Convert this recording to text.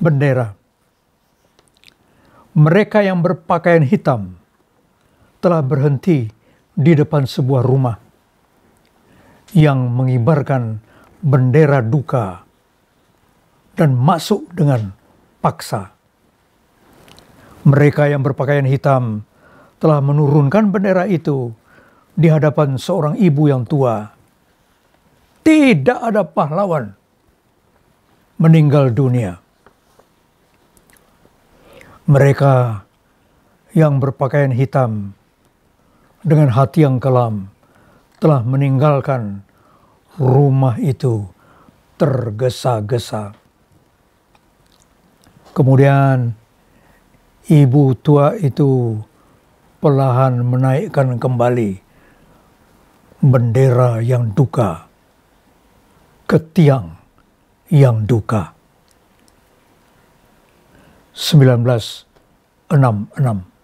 bendera. Mereka yang berpakaian hitam telah berhenti di depan sebuah rumah yang mengibarkan bendera duka dan masuk dengan paksa. Mereka yang berpakaian hitam telah menurunkan bendera itu di hadapan seorang ibu yang tua. Tidak ada pahlawan meninggal dunia. Mereka yang berpakaian hitam dengan hati yang kelam telah meninggalkan rumah itu tergesa-gesa. Kemudian ibu tua itu perlahan menaikkan kembali bendera yang duka ke tiang yang duka. 1966.